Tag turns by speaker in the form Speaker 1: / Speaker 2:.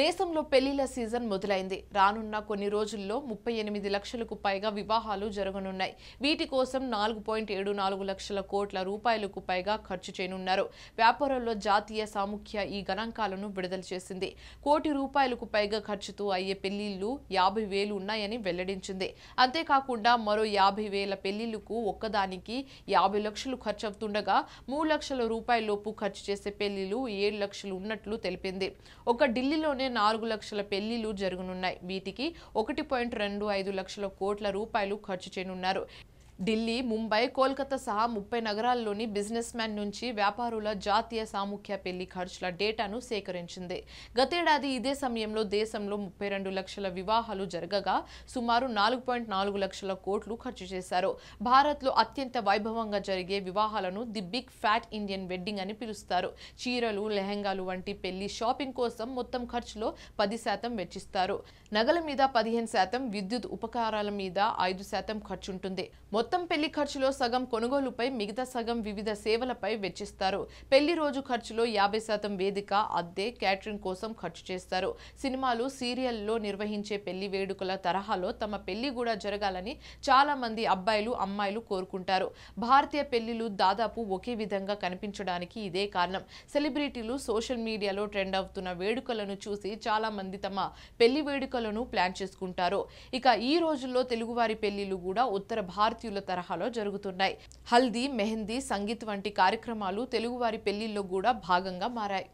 Speaker 1: దేశంలో పెళ్లిళ్ల సీజన్ మొదలైంది రానున్న కొన్ని రోజుల్లో ముప్పై ఎనిమిది లక్షలకు పైగా వివాహాలు జరగనున్నాయి వీటి కోసం నాలుగు పాయింట్ ఏడు నాలుగు లక్షల కోట్ల రూపాయలకు పైగా ఖర్చు చేయనున్నారు వ్యాపారంలో జాతీయ సాముఖ్య ఈ గణాంకాలను విడుదల చేసింది కోటి రూపాయలకు పైగా ఖర్చుతో అయ్యే పెళ్లిళ్లు యాభై వేలు ఉన్నాయని వెల్లడించింది అంతేకాకుండా మరో యాభై వేల పెళ్లిళ్లకు ఒక్కదానికి యాభై లక్షలు ఖర్చు అవుతుండగా మూడు లక్షల రూపాయలలోపు ఖర్చు చేసే పెళ్లిళ్లు ఏడు లక్షలు ఉన్నట్లు తెలిపింది ఒక ఢిల్లీలోని రాష్ట్రంలోనే నాలుగు లక్షల పెళ్లిళ్లు జరగనున్నాయి వీటికి ఒకటి పాయింట్ రెండు ఐదు లక్షల కోట్ల రూపాయలు ఖర్చు చేయనున్నారు ఢిల్లీ ముంబై కోల్కతా సహా ముప్పై నగరాల్లోని బిజినెస్ మ్యాన్ నుంచి వ్యాపారుల జాతీయ సాముఖ్య పెళ్లి ఖర్చుల డేటాను సేకరించింది గతేడాది ఇదే సమయంలో దేశంలో ముప్పై రెండు లక్షల వివాహాలు జరగగా సుమారు నాలుగు పాయింట్ నాలుగు లక్షల కోట్లు ఖర్చు చేశారు భారత్లో అత్యంత వైభవంగా జరిగే వివాహాలను the big fat Indian wedding అని పిలుస్తారు చీరలు లెహంగాలు వంటి పెళ్లి షాపింగ్ కోసం మొత్తం ఖర్చులో పది శాతం వెచ్చిస్తారు నగల మీద పదిహేను శాతం విద్యుత్ ఉపకారాల మీద ఐదు శాతం ఖర్చుంటుంది మొత్తం మొత్తం పెళ్లి ఖర్చులో సగం కొనుగోలుపై మిగతా సగం వివిధ సేవలపై వెచ్చిస్తారు పెళ్లి రోజు ఖర్చులో యాభై శాతం వేదిక అద్దె క్యాటరింగ్ కోసం ఖర్చు చేస్తారు సినిమాలు సీరియల్లో నిర్వహించే పెళ్లి వేడుకల తరహాలో తమ పెళ్లి కూడా జరగాలని చాలా మంది అబ్బాయిలు అమ్మాయిలు కోరుకుంటారు భారతీయ పెళ్లిలు దాదాపు ఒకే విధంగా కనిపించడానికి ఇదే కారణం సెలబ్రిటీలు సోషల్ మీడియాలో ట్రెండ్ అవుతున్న వేడుకలను చూసి చాలా మంది తమ పెళ్లి వేడుకలను ప్లాన్ చేసుకుంటారు ఇక ఈ రోజుల్లో తెలుగువారి పెళ్లిలు కూడా ఉత్తర భారతీయుల తరహాలో జరుగుతున్నాయి హల్దీ మెహందీ సంగీత్ వంటి కార్యక్రమాలు తెలుగువారి పెళ్లిల్లో కూడా భాగంగా మారాయి